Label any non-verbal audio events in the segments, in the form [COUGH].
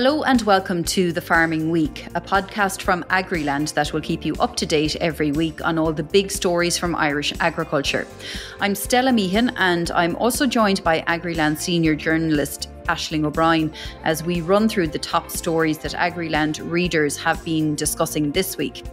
Hello and welcome to The Farming Week, a podcast from Agriland that will keep you up to date every week on all the big stories from Irish agriculture. I'm Stella Meehan and I'm also joined by Agriland senior journalist Ashling O'Brien as we run through the top stories that Agriland readers have been discussing this week.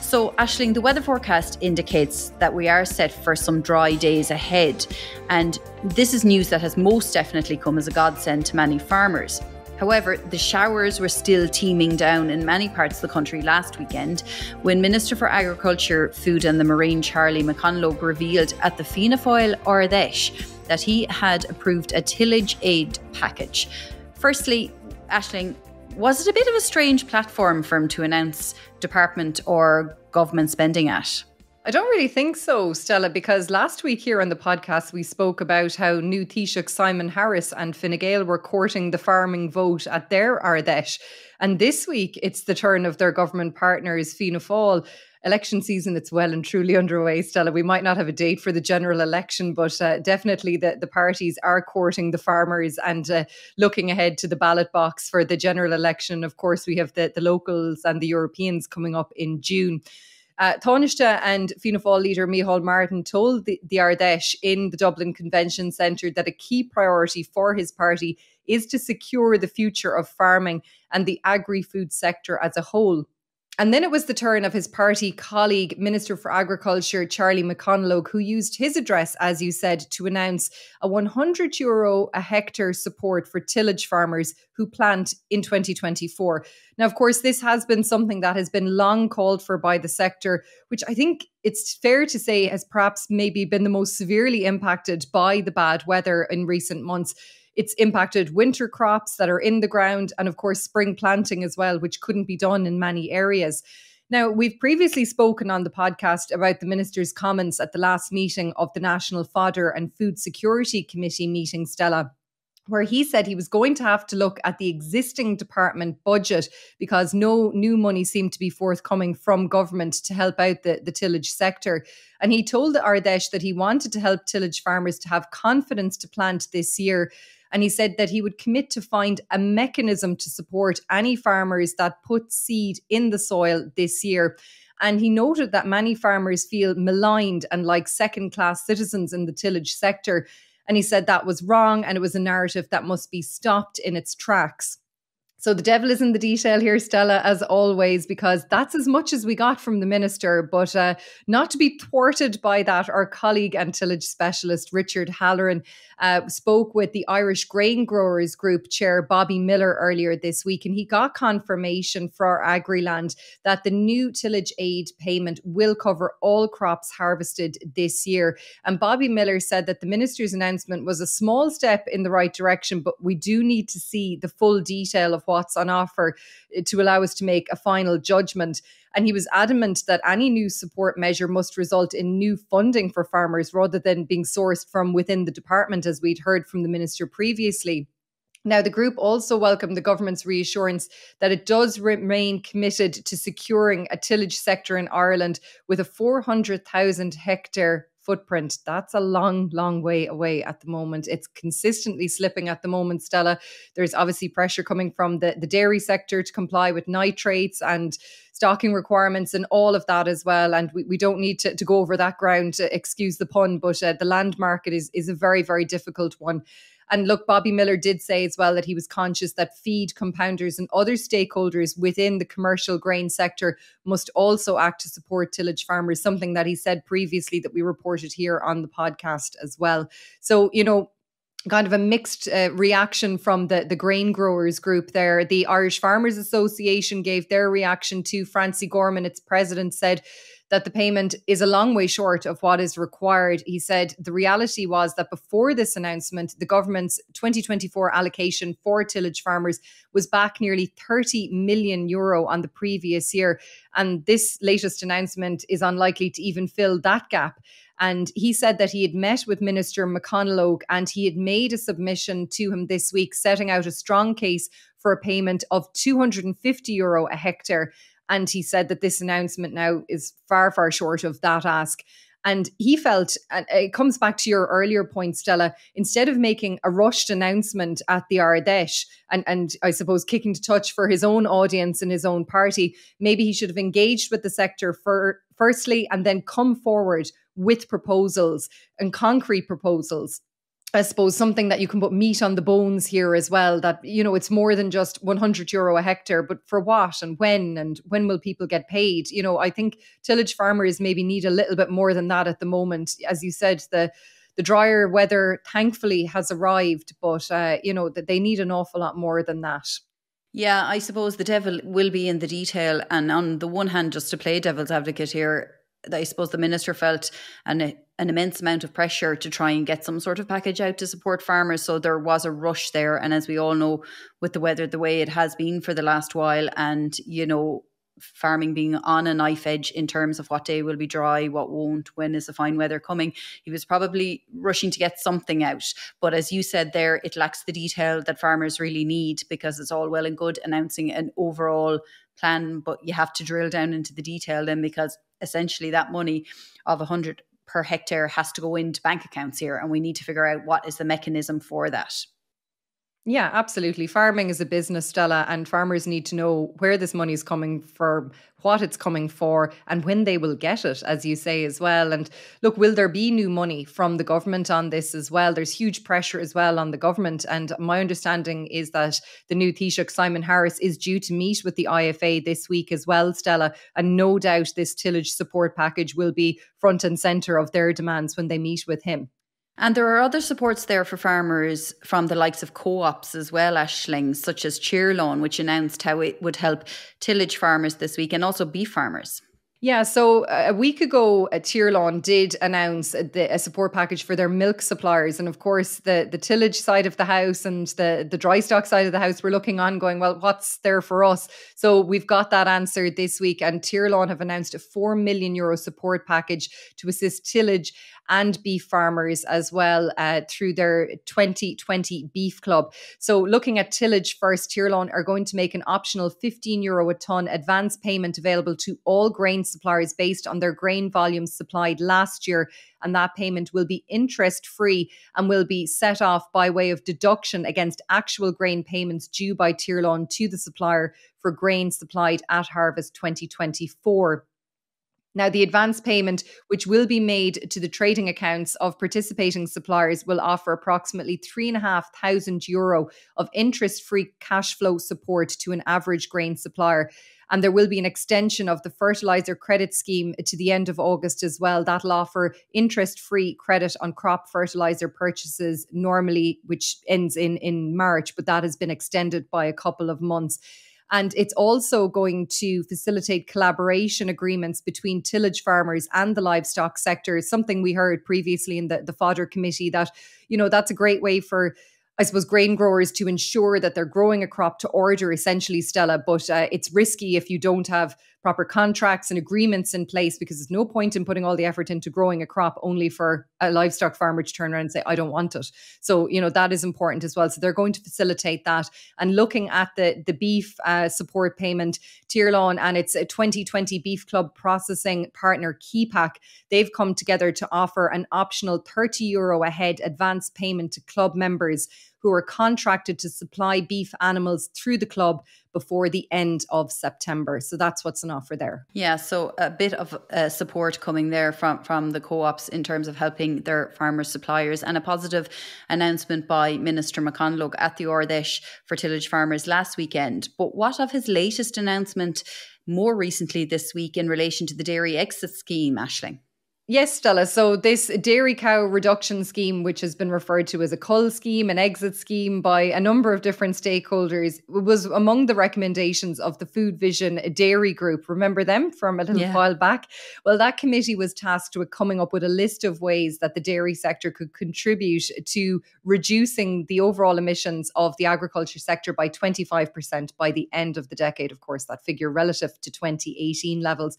So, Ashling, the weather forecast indicates that we are set for some dry days ahead, and this is news that has most definitely come as a godsend to many farmers. However, the showers were still teeming down in many parts of the country last weekend when Minister for Agriculture, Food and the Marine Charlie McConlogue revealed at the Fianna Fáil Ardèche that he had approved a tillage aid package. Firstly, Ashling, was it a bit of a strange platform for him to announce department or government spending at? I don't really think so, Stella, because last week here on the podcast, we spoke about how new Taoiseach Simon Harris and Fine Gael were courting the farming vote at their Ardesh. And this week, it's the turn of their government partners, Fianna Fáil. Election season, it's well and truly [LAUGHS] underway, Stella. We might not have a date for the general election, but uh, definitely the, the parties are courting the farmers and uh, looking ahead to the ballot box for the general election. Of course, we have the, the locals and the Europeans coming up in June. Uh, and Fianna Fáil leader Micheál Martin told the, the Ardèche in the Dublin Convention Centre that a key priority for his party is to secure the future of farming and the agri food sector as a whole. And then it was the turn of his party colleague, Minister for Agriculture, Charlie McConlogue, who used his address, as you said, to announce a 100 euro a hectare support for tillage farmers who plant in 2024. Now, of course, this has been something that has been long called for by the sector, which I think it's fair to say has perhaps maybe been the most severely impacted by the bad weather in recent months. It's impacted winter crops that are in the ground and, of course, spring planting as well, which couldn't be done in many areas. Now, we've previously spoken on the podcast about the minister's comments at the last meeting of the National Fodder and Food Security Committee meeting, Stella where he said he was going to have to look at the existing department budget because no new money seemed to be forthcoming from government to help out the, the tillage sector. And he told Ardesh that he wanted to help tillage farmers to have confidence to plant this year. And he said that he would commit to find a mechanism to support any farmers that put seed in the soil this year. And he noted that many farmers feel maligned and like second class citizens in the tillage sector. And he said that was wrong and it was a narrative that must be stopped in its tracks. So the devil is in the detail here, Stella, as always, because that's as much as we got from the minister. But uh, not to be thwarted by that, our colleague and tillage specialist Richard Halloran uh, spoke with the Irish Grain Growers Group chair Bobby Miller earlier this week, and he got confirmation for AgriLand that the new tillage aid payment will cover all crops harvested this year. And Bobby Miller said that the minister's announcement was a small step in the right direction, but we do need to see the full detail of what what's on offer eh, to allow us to make a final judgment. And he was adamant that any new support measure must result in new funding for farmers rather than being sourced from within the department, as we'd heard from the minister previously. Now, the group also welcomed the government's reassurance that it does remain committed to securing a tillage sector in Ireland with a 400,000 hectare footprint. That's a long, long way away at the moment. It's consistently slipping at the moment, Stella. There's obviously pressure coming from the, the dairy sector to comply with nitrates and stocking requirements and all of that as well. And we, we don't need to, to go over that ground, to excuse the pun, but uh, the land market is, is a very, very difficult one. And look, Bobby Miller did say as well that he was conscious that feed compounders and other stakeholders within the commercial grain sector must also act to support tillage farmers, something that he said previously that we reported here on the podcast as well. So, you know, kind of a mixed uh, reaction from the the grain growers group there the Irish Farmers Association gave their reaction to Francie Gorman its president said that the payment is a long way short of what is required he said the reality was that before this announcement the government's 2024 allocation for tillage farmers was back nearly 30 million euro on the previous year and this latest announcement is unlikely to even fill that gap and he said that he had met with Minister McConnell Oak and he had made a submission to him this week setting out a strong case for a payment of 250 euro a hectare. And he said that this announcement now is far, far short of that ask. And he felt, and it comes back to your earlier point, Stella, instead of making a rushed announcement at the Ardesh and, and I suppose kicking to touch for his own audience and his own party, maybe he should have engaged with the sector for, firstly and then come forward with proposals and concrete proposals I suppose something that you can put meat on the bones here as well. That you know, it's more than just 100 euro a hectare, but for what and when and when will people get paid? You know, I think tillage farmers maybe need a little bit more than that at the moment. As you said, the the drier weather thankfully has arrived, but uh, you know that they need an awful lot more than that. Yeah, I suppose the devil will be in the detail. And on the one hand, just to play devil's advocate here, I suppose the minister felt an an immense amount of pressure to try and get some sort of package out to support farmers. So there was a rush there, and as we all know, with the weather the way it has been for the last while, and you know farming being on a knife edge in terms of what day will be dry, what won't, when is the fine weather coming. He was probably rushing to get something out. But as you said there, it lacks the detail that farmers really need because it's all well and good announcing an overall plan, but you have to drill down into the detail then because essentially that money of 100 per hectare has to go into bank accounts here and we need to figure out what is the mechanism for that. Yeah, absolutely. Farming is a business, Stella, and farmers need to know where this money is coming from, what it's coming for, and when they will get it, as you say as well. And look, will there be new money from the government on this as well? There's huge pressure as well on the government. And my understanding is that the new Taoiseach, Simon Harris, is due to meet with the IFA this week as well, Stella. And no doubt this tillage support package will be front and centre of their demands when they meet with him. And there are other supports there for farmers from the likes of co ops as well, Ashling, such as Cheerlawn, which announced how it would help tillage farmers this week and also beef farmers. Yeah, so uh, a week ago, Tierlawn uh, did announce a support package for their milk suppliers, and of course, the the tillage side of the house and the the dry stock side of the house were looking on, going, well, what's there for us? So we've got that answered this week, and Tierlawn have announced a four million euro support package to assist tillage and beef farmers as well uh, through their 2020 Beef Club. So, looking at tillage first, Tierlawn are going to make an optional 15 euro a tonne advance payment available to all grain suppliers based on their grain volumes supplied last year. And that payment will be interest free and will be set off by way of deduction against actual grain payments due by Tierlawn to the supplier for grain supplied at harvest 2024. Now, the advance payment, which will be made to the trading accounts of participating suppliers, will offer approximately 3,500 euro of interest free cash flow support to an average grain supplier. And there will be an extension of the fertilizer credit scheme to the end of August as well. That'll offer interest free credit on crop fertilizer purchases normally, which ends in, in March, but that has been extended by a couple of months. And it's also going to facilitate collaboration agreements between tillage farmers and the livestock sector, something we heard previously in the, the fodder committee that, you know, that's a great way for I suppose grain growers to ensure that they're growing a crop to order, essentially, Stella. But uh, it's risky if you don't have proper contracts and agreements in place because there's no point in putting all the effort into growing a crop only for a livestock farmer to turn around and say, I don't want it. So, you know, that is important as well. So they're going to facilitate that. And looking at the, the beef uh, support payment, tier Tierlawn and its a uh, 2020 Beef Club processing partner, KeyPack, they've come together to offer an optional 30 euro a head advance payment to club members who are contracted to supply beef animals through the club before the end of September. So that's what's an offer there. Yeah, so a bit of uh, support coming there from from the co-ops in terms of helping their farmers suppliers and a positive announcement by Minister McConlogue at the Ordesh for tillage farmers last weekend. But what of his latest announcement more recently this week in relation to the dairy exit scheme, Ashling? Yes, Stella. So, this dairy cow reduction scheme, which has been referred to as a cull scheme, an exit scheme by a number of different stakeholders, was among the recommendations of the Food Vision Dairy Group. Remember them from a little yeah. while back? Well, that committee was tasked with coming up with a list of ways that the dairy sector could contribute to reducing the overall emissions of the agriculture sector by 25% by the end of the decade. Of course, that figure relative to 2018 levels.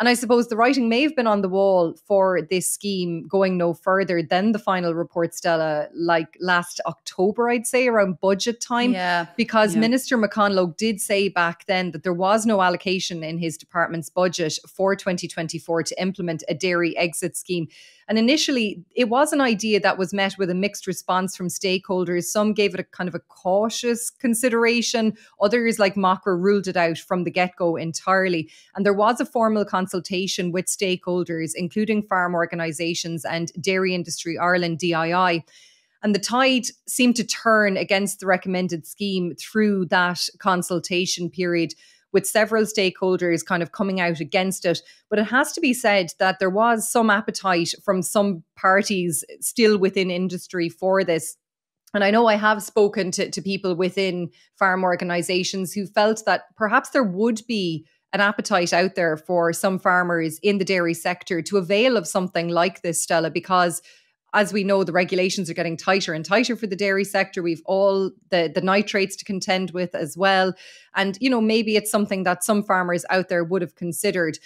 And I suppose the writing may have been on the wall for this scheme going no further than the final report, Stella, like last October, I'd say, around budget time. Yeah. Because yeah. Minister McConlogue did say back then that there was no allocation in his department's budget for 2024 to implement a dairy exit scheme. And initially, it was an idea that was met with a mixed response from stakeholders. Some gave it a kind of a cautious consideration, others, like Mocker, ruled it out from the get go entirely. And there was a formal consultation with stakeholders, including farm organisations and Dairy Industry Ireland, DII. And the tide seemed to turn against the recommended scheme through that consultation period with several stakeholders kind of coming out against it. But it has to be said that there was some appetite from some parties still within industry for this. And I know I have spoken to, to people within farm organizations who felt that perhaps there would be an appetite out there for some farmers in the dairy sector to avail of something like this, Stella, because as we know, the regulations are getting tighter and tighter for the dairy sector. We've all the, the nitrates to contend with as well. And, you know, maybe it's something that some farmers out there would have considered.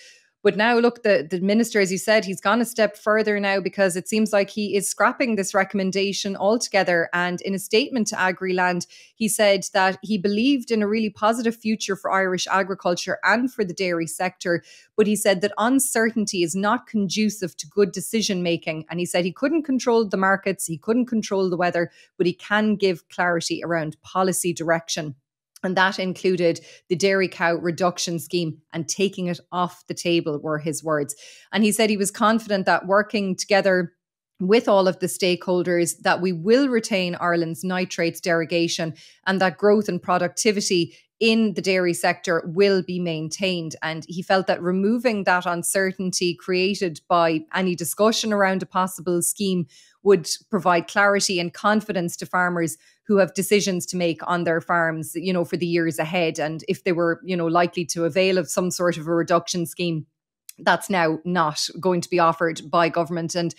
But now, look, the, the minister, as you said, he's gone a step further now because it seems like he is scrapping this recommendation altogether. And in a statement to AgriLand, he said that he believed in a really positive future for Irish agriculture and for the dairy sector. But he said that uncertainty is not conducive to good decision making. And he said he couldn't control the markets, he couldn't control the weather, but he can give clarity around policy direction. And that included the dairy cow reduction scheme and taking it off the table, were his words. And he said he was confident that working together with all of the stakeholders that we will retain Ireland's nitrates derogation and that growth and productivity in the dairy sector will be maintained. And he felt that removing that uncertainty created by any discussion around a possible scheme would provide clarity and confidence to farmers who have decisions to make on their farms, you know, for the years ahead. And if they were, you know, likely to avail of some sort of a reduction scheme, that's now not going to be offered by government. And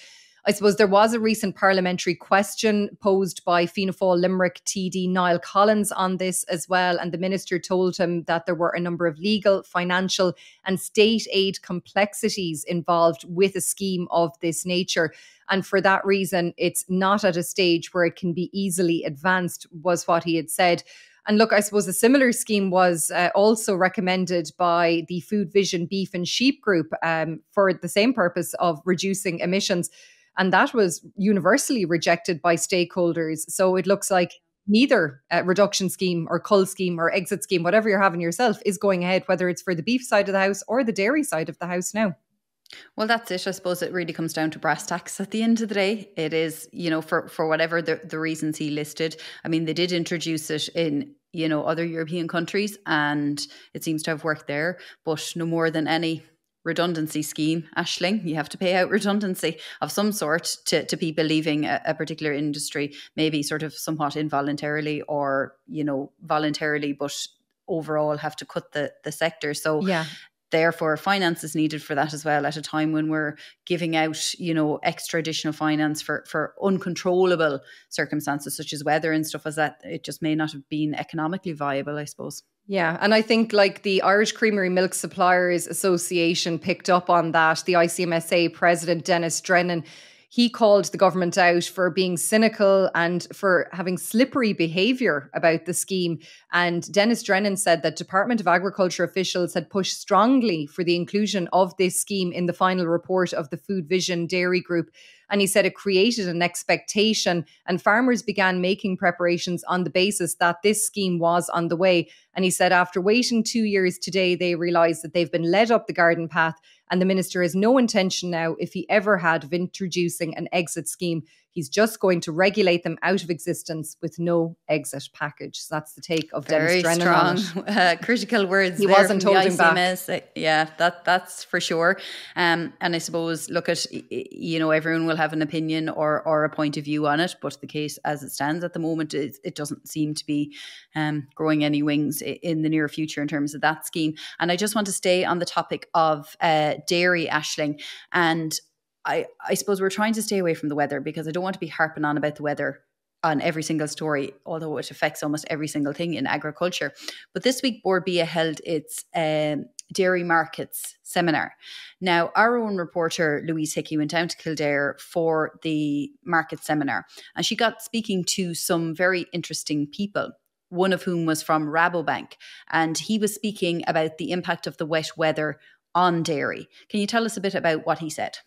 I suppose there was a recent parliamentary question posed by Fianna Fáil Limerick TD Niall Collins on this as well. And the minister told him that there were a number of legal, financial, and state aid complexities involved with a scheme of this nature. And for that reason, it's not at a stage where it can be easily advanced, was what he had said. And look, I suppose a similar scheme was uh, also recommended by the Food Vision Beef and Sheep Group um, for the same purpose of reducing emissions. And that was universally rejected by stakeholders. So it looks like neither uh, reduction scheme or cull scheme or exit scheme, whatever you're having yourself, is going ahead, whether it's for the beef side of the house or the dairy side of the house now. Well, that's it. I suppose it really comes down to brass tacks at the end of the day. It is, you know, for, for whatever the, the reasons he listed. I mean, they did introduce it in, you know, other European countries and it seems to have worked there, but no more than any redundancy scheme, Ashling. You have to pay out redundancy of some sort to, to people leaving a, a, particular industry, maybe sort of somewhat involuntarily or, you know, voluntarily, but overall have to cut the, the sector. So yeah. therefore finance is needed for that as well at a time when we're giving out, you know, extra additional finance for, for uncontrollable circumstances such as weather and stuff as that. It just may not have been economically viable, I suppose. Yeah. And I think like the Irish Creamery Milk Suppliers Association picked up on that. The ICMSA president, Dennis Drennan, he called the government out for being cynical and for having slippery behavior about the scheme and dennis drennan said that department of agriculture officials had pushed strongly for the inclusion of this scheme in the final report of the food vision dairy group and he said it created an expectation, and farmers began making preparations on the basis that this scheme was on the way. And he said, after waiting two years today, they realise that they've been led up the garden path, and the minister has no intention now, if he ever had, of introducing an exit scheme He's just going to regulate them out of existence with no exit package. So that's the take of Very Dennis Drennan. strong [LAUGHS] uh, critical words. He wasn't holding back. Uh, yeah, that that's for sure. Um, and I suppose look at you know everyone will have an opinion or or a point of view on it, but the case as it stands at the moment, it, it doesn't seem to be um, growing any wings in the near future in terms of that scheme. And I just want to stay on the topic of uh, dairy, Ashling, and I, I suppose we're trying to stay away from the weather because I don't want to be harping on about the weather on every single story, although it affects almost every single thing in agriculture. But this week, Borbia held its um, dairy markets seminar. Now, our own reporter, Louise Hickey, went down to Kildare for the market seminar and she got speaking to some very interesting people one of whom was from Rabobank. And he was speaking about the impact of the wet weather on dairy. Can you tell us a bit about what he said?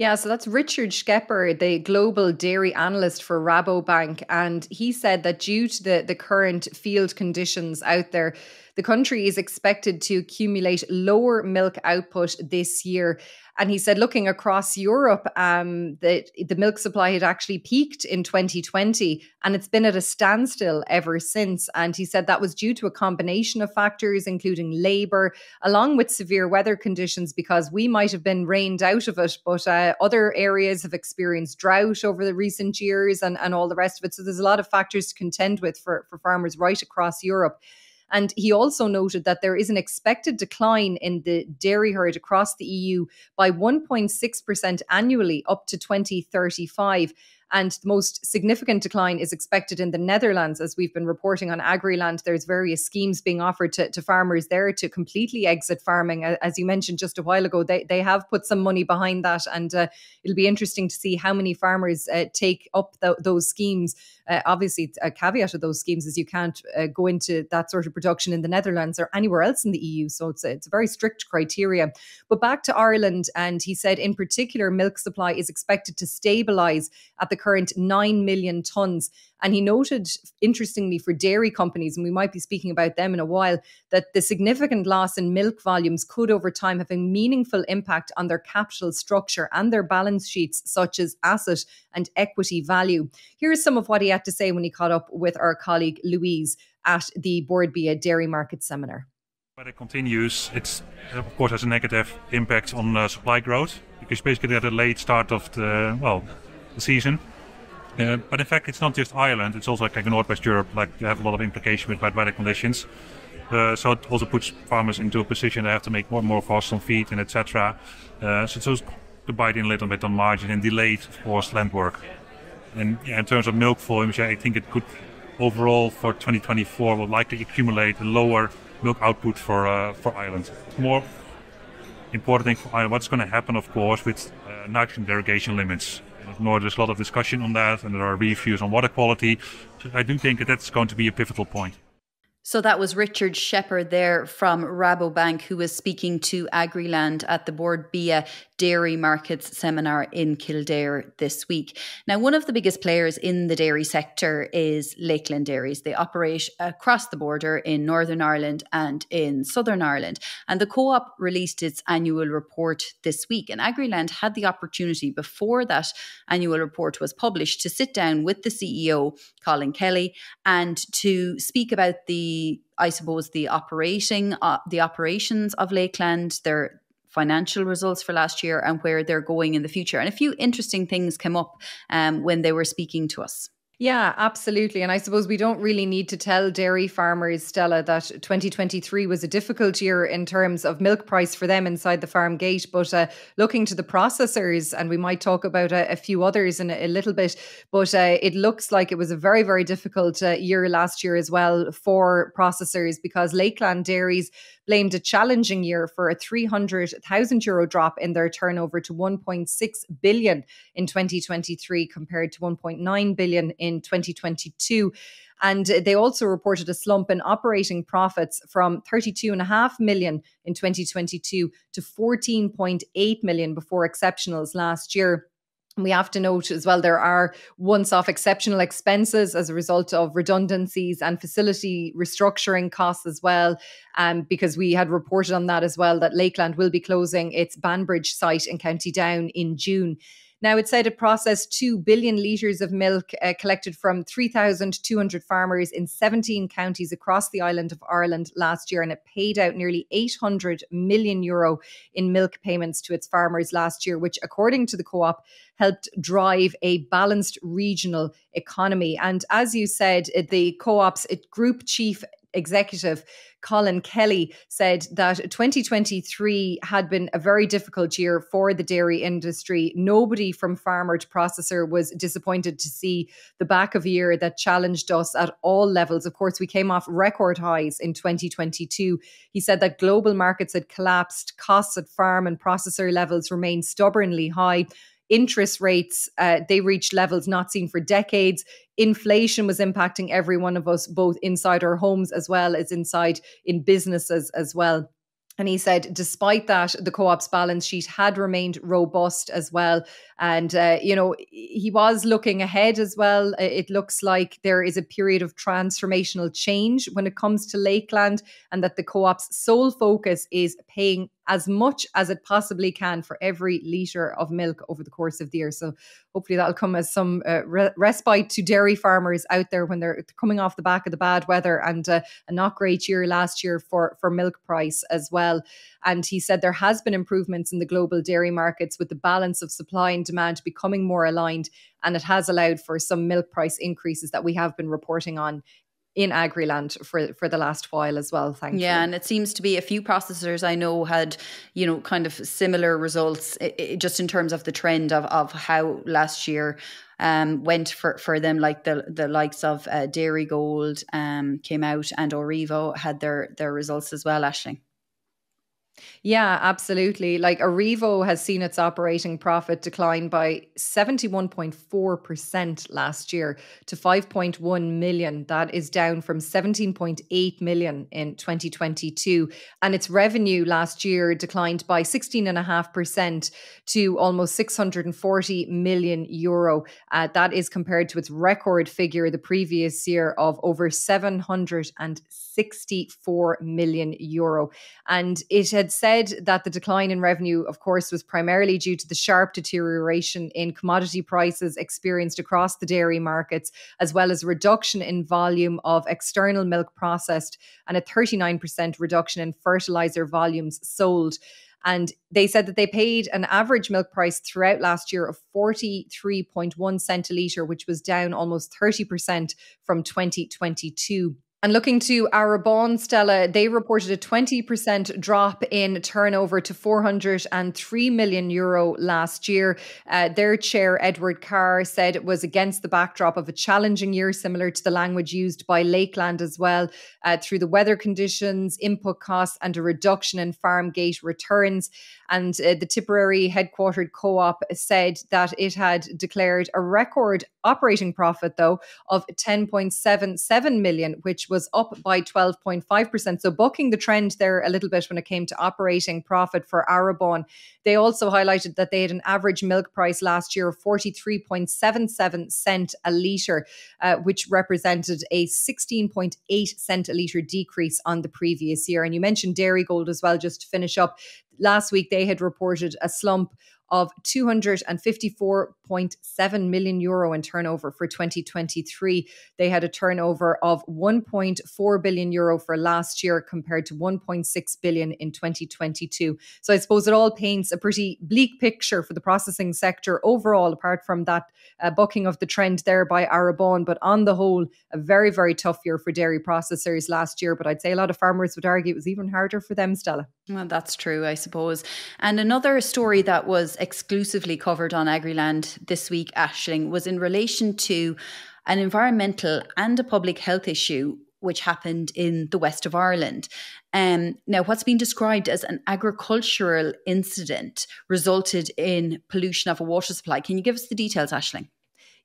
Yeah, so that's Richard Schepper, the global dairy analyst for Rabobank. And he said that due to the, the current field conditions out there, the country is expected to accumulate lower milk output this year. And he said, looking across Europe, um, that the milk supply had actually peaked in 2020 and it's been at a standstill ever since. And he said that was due to a combination of factors, including labor, along with severe weather conditions, because we might have been rained out of it, but uh, other areas have experienced drought over the recent years and, and all the rest of it. So there's a lot of factors to contend with for, for farmers right across Europe. And he also noted that there is an expected decline in the dairy herd across the EU by 1.6% annually up to 2035. And the most significant decline is expected in the Netherlands, as we've been reporting on Agriland. There's various schemes being offered to, to farmers there to completely exit farming. As you mentioned just a while ago, they, they have put some money behind that, and uh, it'll be interesting to see how many farmers uh, take up those schemes uh, obviously a caveat of those schemes is you can't uh, go into that sort of production in the Netherlands or anywhere else in the EU. So it's a, it's a very strict criteria. But back to Ireland, and he said in particular, milk supply is expected to stabilise at the current 9 million tonnes and he noted, interestingly, for dairy companies, and we might be speaking about them in a while, that the significant loss in milk volumes could over time have a meaningful impact on their capital structure and their balance sheets, such as asset and equity value. Here's some of what he had to say when he caught up with our colleague Louise at the Board Bia Dairy Market Seminar. But it continues, it of course has a negative impact on uh, supply growth because basically at a late start of the well the season uh, but in fact, it's not just Ireland. It's also like, Northwest Europe. Like they have a lot of implication with bad weather conditions. Uh, so it also puts farmers into a position they have to make more and more costs on feed and etc. Uh, so it's also to bite in a little bit on margin and delayed, of course, land work. And yeah, in terms of milk volumes, I think it could overall for 2024 will likely accumulate a lower milk output for uh, for Ireland. More important thing for Ireland, what's going to happen, of course, with uh, nitrogen derogation limits there's a lot of discussion on that, and there are reviews on water quality. So I do think that that's going to be a pivotal point. So that was Richard Shepherd there from Rabobank, who was speaking to Agriland at the Board BIA Dairy Markets Seminar in Kildare this week. Now, one of the biggest players in the dairy sector is Lakeland Dairies. They operate across the border in Northern Ireland and in Southern Ireland. And the co op released its annual report this week. And Agriland had the opportunity before that annual report was published to sit down with the CEO, Colin Kelly, and to speak about the I suppose, the operating, uh, the operations of Lakeland, their financial results for last year, and where they're going in the future. And a few interesting things came up um, when they were speaking to us. Yeah, absolutely. And I suppose we don't really need to tell dairy farmers, Stella, that 2023 was a difficult year in terms of milk price for them inside the farm gate. But uh, looking to the processors, and we might talk about a, a few others in a, a little bit, but uh, it looks like it was a very, very difficult uh, year last year as well for processors because Lakeland Dairies blamed a challenging year for a 300,000 euro drop in their turnover to 1.6 billion in 2023 compared to 1.9 billion in 2022. And they also reported a slump in operating profits from 32.5 million in 2022 to 14.8 million before exceptionals last year. We have to note as well there are once off exceptional expenses as a result of redundancies and facility restructuring costs as well. Um, because we had reported on that as well that Lakeland will be closing its Banbridge site in County Down in June. Now, it said it processed 2 billion litres of milk uh, collected from 3,200 farmers in 17 counties across the island of Ireland last year, and it paid out nearly 800 million euro in milk payments to its farmers last year, which, according to the co op, helped drive a balanced regional economy. And as you said, the co op's group chief executive Colin Kelly said that 2023 had been a very difficult year for the dairy industry. Nobody from farmer to processor was disappointed to see the back of a year that challenged us at all levels. Of course, we came off record highs in 2022. He said that global markets had collapsed, costs at farm and processor levels remained stubbornly high interest rates uh, they reached levels not seen for decades inflation was impacting every one of us both inside our homes as well as inside in businesses as well and he said, despite that, the co op's balance sheet had remained robust as well. And, uh, you know, he was looking ahead as well. It looks like there is a period of transformational change when it comes to Lakeland, and that the co op's sole focus is paying as much as it possibly can for every litre of milk over the course of the year. So hopefully that'll come as some uh, re- respite to dairy farmers out there when they're coming off the back of the bad weather and uh, a not great year last year for, for milk price as well. And he said there has been improvements in the global dairy markets with the balance of supply and demand becoming more aligned and it has allowed for some milk price increases that we have been reporting on in agriland for for the last while as well you. yeah and it seems to be a few processors i know had you know kind of similar results it, it, just in terms of the trend of of how last year um, went for, for them like the the likes of uh, dairy gold um, came out and orivo had their their results as well ashling yeah, absolutely. Like Arrivo has seen its operating profit decline by 71.4% last year to 5.1 million. That is down from 17.8 million in 2022. And its revenue last year declined by 16.5% to almost 640 million euro. Uh, that is compared to its record figure the previous year of over 764 million euro. And it had said that the decline in revenue, of course, was primarily due to the sharp deterioration in commodity prices experienced across the dairy markets, as well as reduction in volume of external milk processed and a 39% reduction in fertilizer volumes sold. And they said that they paid an average milk price throughout last year of a centilitre, which was down almost 30% from 2022. And looking to Arabon, Stella, they reported a 20% drop in turnover to 403 million euro last year. Uh, their chair, Edward Carr, said it was against the backdrop of a challenging year, similar to the language used by Lakeland as well, uh, through the weather conditions, input costs, and a reduction in farm gate returns. And uh, the Tipperary headquartered co op said that it had declared a record operating profit, though, of 10.77 million, which was up by 12.5%. So bucking the trend there a little bit when it came to operating profit for Arabon. They also highlighted that they had an average milk price last year of 43.77 cent a litre, uh, which represented a 16.8 cent a litre decrease on the previous year. And you mentioned Dairy Gold as well, just to finish up. Last week, they had reported a slump of 254.7 million euro in turnover for 2023. They had a turnover of 1.4 billion euro for last year compared to 1.6 billion in 2022. So I suppose it all paints a pretty bleak picture for the processing sector overall, apart from that uh, bucking of the trend there by Arabon. But on the whole, a very, very tough year for dairy processors last year. But I'd say a lot of farmers would argue it was even harder for them, Stella. Well, that's true, I suppose. And another story that was exclusively covered on AgriLand this week, Ashling, was in relation to an environmental and a public health issue which happened in the west of Ireland. Um, now, what's been described as an agricultural incident resulted in pollution of a water supply. Can you give us the details, Ashling?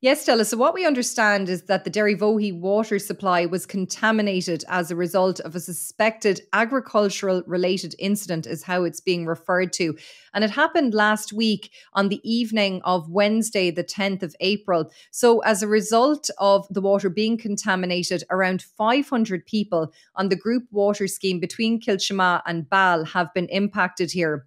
Yes, Stella. So, what we understand is that the Derryvohi water supply was contaminated as a result of a suspected agricultural related incident, is how it's being referred to. And it happened last week on the evening of Wednesday, the 10th of April. So, as a result of the water being contaminated, around 500 people on the group water scheme between Kilchema and Bal have been impacted here.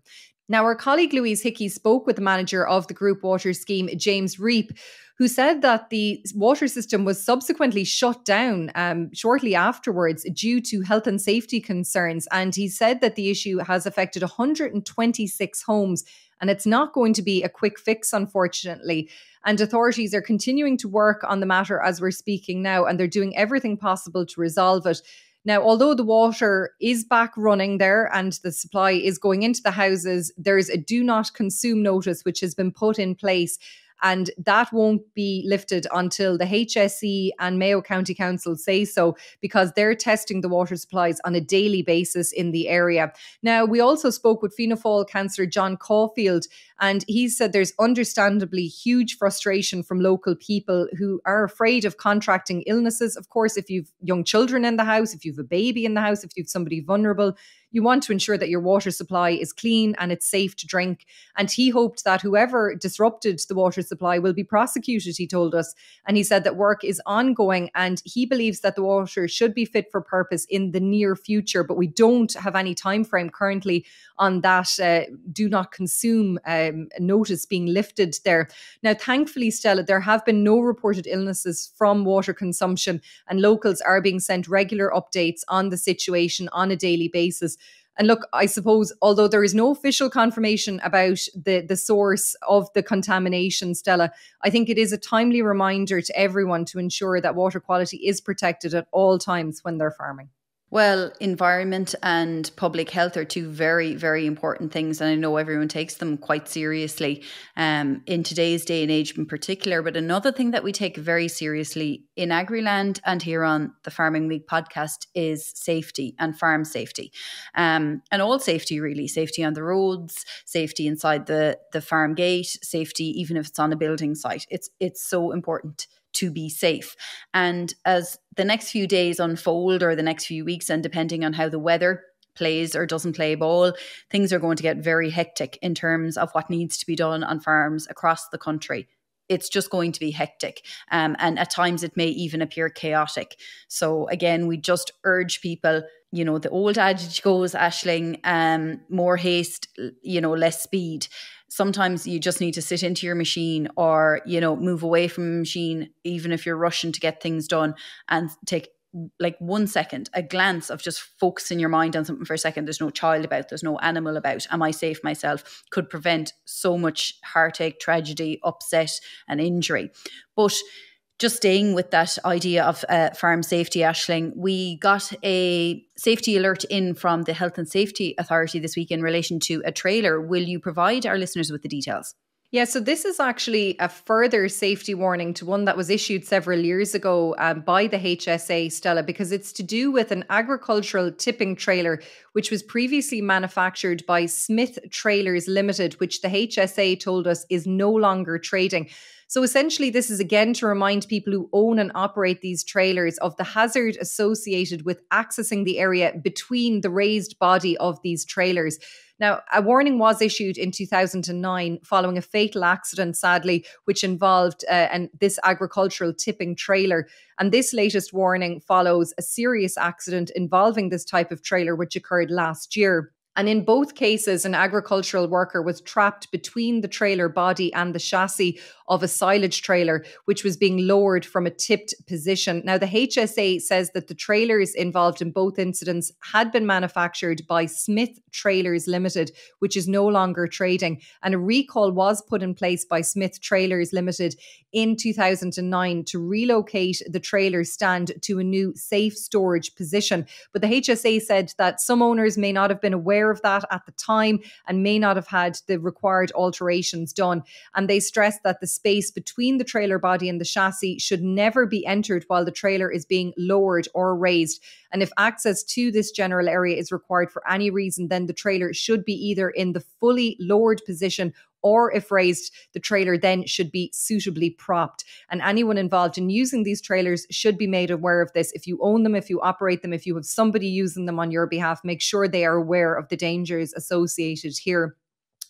Now, our colleague Louise Hickey spoke with the manager of the group water scheme, James Reap who said that the water system was subsequently shut down um, shortly afterwards due to health and safety concerns. And he said that the issue has affected 126 homes. And it's not going to be a quick fix, unfortunately. And authorities are continuing to work on the matter as we're speaking now, and they're doing everything possible to resolve it. Now, although the water is back running there and the supply is going into the houses, there is a do not consume notice which has been put in place. And that won't be lifted until the HSE and Mayo County Council say so, because they're testing the water supplies on a daily basis in the area. Now, we also spoke with Fianna Fáil Councillor John Caulfield, and he said there's understandably huge frustration from local people who are afraid of contracting illnesses. Of course, if you've young children in the house, if you've a baby in the house, if you've somebody vulnerable, you want to ensure that your water supply is clean and it's safe to drink. And he hoped that whoever disrupted the water supply will be prosecuted, he told us. And he said that work is ongoing and he believes that the water should be fit for purpose in the near future, but we don't have any time frame currently on that uh, do not consume um, notice being lifted there. Now, thankfully, Stella, there have been no reported illnesses from water consumption, and locals are being sent regular updates on the situation on a daily basis. And look, I suppose although there is no official confirmation about the the source of the contamination, Stella, I think it is a timely reminder to everyone to ensure that water quality is protected at all times when they're farming. Well, environment and public health are two very, very important things. And I know everyone takes them quite seriously um, in today's day and age in particular. But another thing that we take very seriously in Agriland and here on the Farming League podcast is safety and farm safety. Um, and all safety, really safety on the roads, safety inside the, the farm gate, safety, even if it's on a building site. It's, it's so important to be safe. And as the next few days unfold or the next few weeks, and depending on how the weather plays or doesn't play ball, things are going to get very hectic in terms of what needs to be done on farms across the country it's just going to be hectic. Um, and at times it may even appear chaotic. So again, we just urge people, you know, the old adage goes, Ashling, um, more haste, you know, less speed. Sometimes you just need to sit into your machine or, you know, move away from a machine, even if you're rushing to get things done and take like one second, a glance of just focusing your mind on something for a second, there's no child about, there's no animal about, am I safe myself, could prevent so much heartache, tragedy, upset, and injury. But just staying with that idea of uh, farm safety, Ashling, we got a safety alert in from the Health and Safety Authority this week in relation to a trailer. Will you provide our listeners with the details? Yeah, so this is actually a further safety warning to one that was issued several years ago um, by the HSA, Stella, because it's to do with an agricultural tipping trailer which was previously manufactured by Smith Trailers Limited, which the HSA told us is no longer trading. So essentially, this is again to remind people who own and operate these trailers of the hazard associated with accessing the area between the raised body of these trailers. Now, a warning was issued in 2009 following a fatal accident, sadly, which involved uh, and this agricultural tipping trailer. And this latest warning follows a serious accident involving this type of trailer, which occurred last year. And in both cases, an agricultural worker was trapped between the trailer body and the chassis of a silage trailer, which was being lowered from a tipped position. Now, the HSA says that the trailers involved in both incidents had been manufactured by Smith Trailers Limited, which is no longer trading. And a recall was put in place by Smith Trailers Limited in 2009 to relocate the trailer stand to a new safe storage position. But the HSA said that some owners may not have been aware of that at the time and may not have had the required alterations done. And they stressed that the space between the trailer body and the chassis should never be entered while the trailer is being lowered or raised. And if access to this general area is required for any reason, then the trailer should be either in the fully lowered position or if raised, the trailer then should be suitably propped. And anyone involved in using these trailers should be made aware of this. If you own them, if you operate them, if you have somebody using them on your behalf, make sure they are aware of the dangers associated here.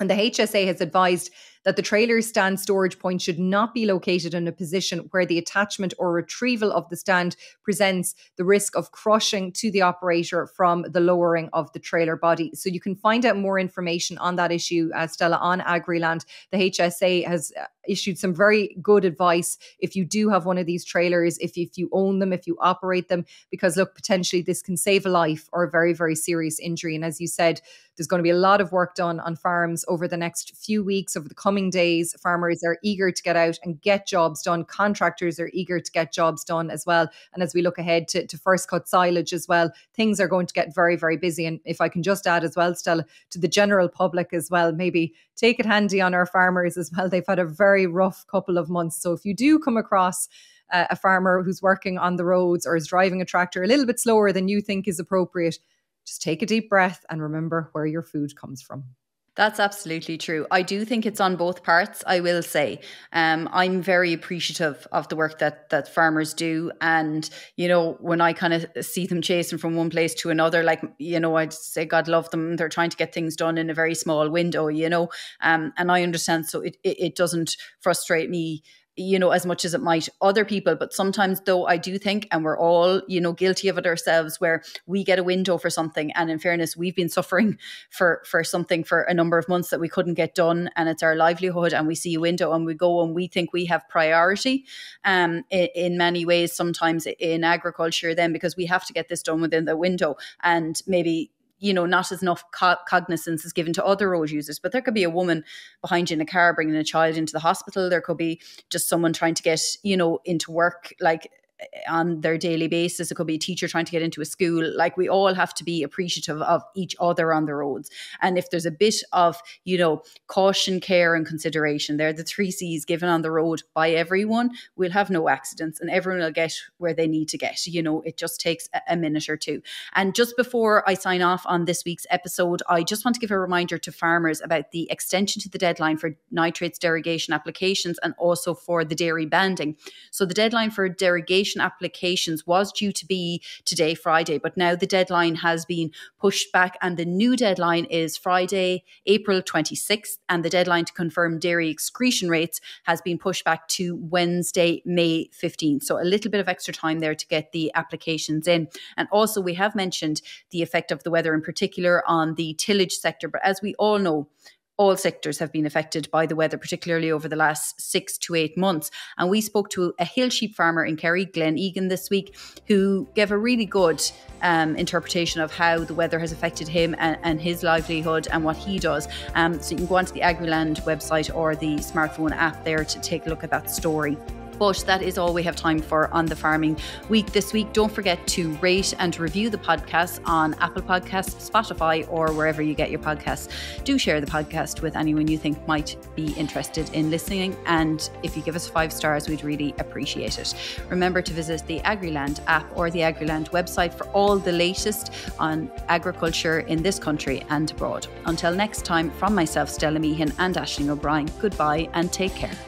And the HSA has advised that the trailer stand storage point should not be located in a position where the attachment or retrieval of the stand presents the risk of crushing to the operator from the lowering of the trailer body. So you can find out more information on that issue, uh, Stella, on AgriLand. The HSA has uh, issued some very good advice if you do have one of these trailers, if, if you own them, if you operate them, because look, potentially this can save a life or a very, very serious injury. And as you said, there's going to be a lot of work done on farms over the next few weeks, over the coming days. Farmers are eager to get out and get jobs done. Contractors are eager to get jobs done as well. And as we look ahead to, to first cut silage as well, things are going to get very, very busy. And if I can just add as well, Stella, to the general public as well, maybe take it handy on our farmers as well. [LAUGHS] They've had a very rough couple of months. So if you do come across uh, a farmer who's working on the roads or is driving a tractor a little bit slower than you think is appropriate, just take a deep breath and remember where your food comes from. That's absolutely true. I do think it's on both parts. I will say, um, I'm very appreciative of the work that that farmers do, and you know, when I kind of see them chasing from one place to another, like you know, I'd say God love them. They're trying to get things done in a very small window, you know, um, and I understand. So it, it, it doesn't frustrate me you know, as much as it might other people. But sometimes, though, I do think, and we're all, you know, guilty of it ourselves, where we get a window for something. And in fairness, we've been suffering [LAUGHS] for, for something for a number of months that we couldn't get done. And it's our livelihood. And we see a window and we go and we think we have priority um, in, in many ways, sometimes in agriculture, then because we have to get this done within the window. And maybe you know, not as enough co- cognizance is given to other road users. But there could be a woman behind you in a car bringing a child into the hospital. There could be just someone trying to get, you know, into work. Like on their daily basis. It could be a teacher trying to get into a school. Like we all have to be appreciative of each other on the roads. And if there's a bit of, you know, caution, care, and consideration, they're the three C's given on the road by everyone, we'll have no accidents and everyone will get where they need to get. You know, it just takes a, a minute or two. And just before I sign off on this week's episode, I just want to give a reminder to farmers about the extension to the deadline for nitrates derogation applications and also for the dairy banding. So the deadline for derogation applications was due to be today, Friday, but now the deadline has been pushed back, and the new deadline is Friday, April 26th, and the deadline to confirm dairy excretion rates has been pushed back to Wednesday, May 15th. So a little bit of extra time there to get the applications in. And also, we have mentioned the effect of the weather in particular on the tillage sector, but as we all know, all sectors have been affected by the weather, particularly over the last six to eight months. And we spoke to a hill sheep farmer in Kerry, Glen Egan, this week, who gave a really good um, interpretation of how the weather has affected him and, and his livelihood and what he does. Um, so you can go onto the AgriLand website or the smartphone app there to take a look at that story. But that is all we have time for on the Farming Week this week. Don't forget to rate and review the podcast on Apple Podcasts, Spotify, or wherever you get your podcasts. Do share the podcast with anyone you think might be interested in listening. And if you give us five stars, we'd really appreciate it. Remember to visit the AgriLand app or the AgriLand website for all the latest on agriculture in this country and abroad. Until next time, from myself, Stella Meehan and Ashling O'Brien, goodbye and take care.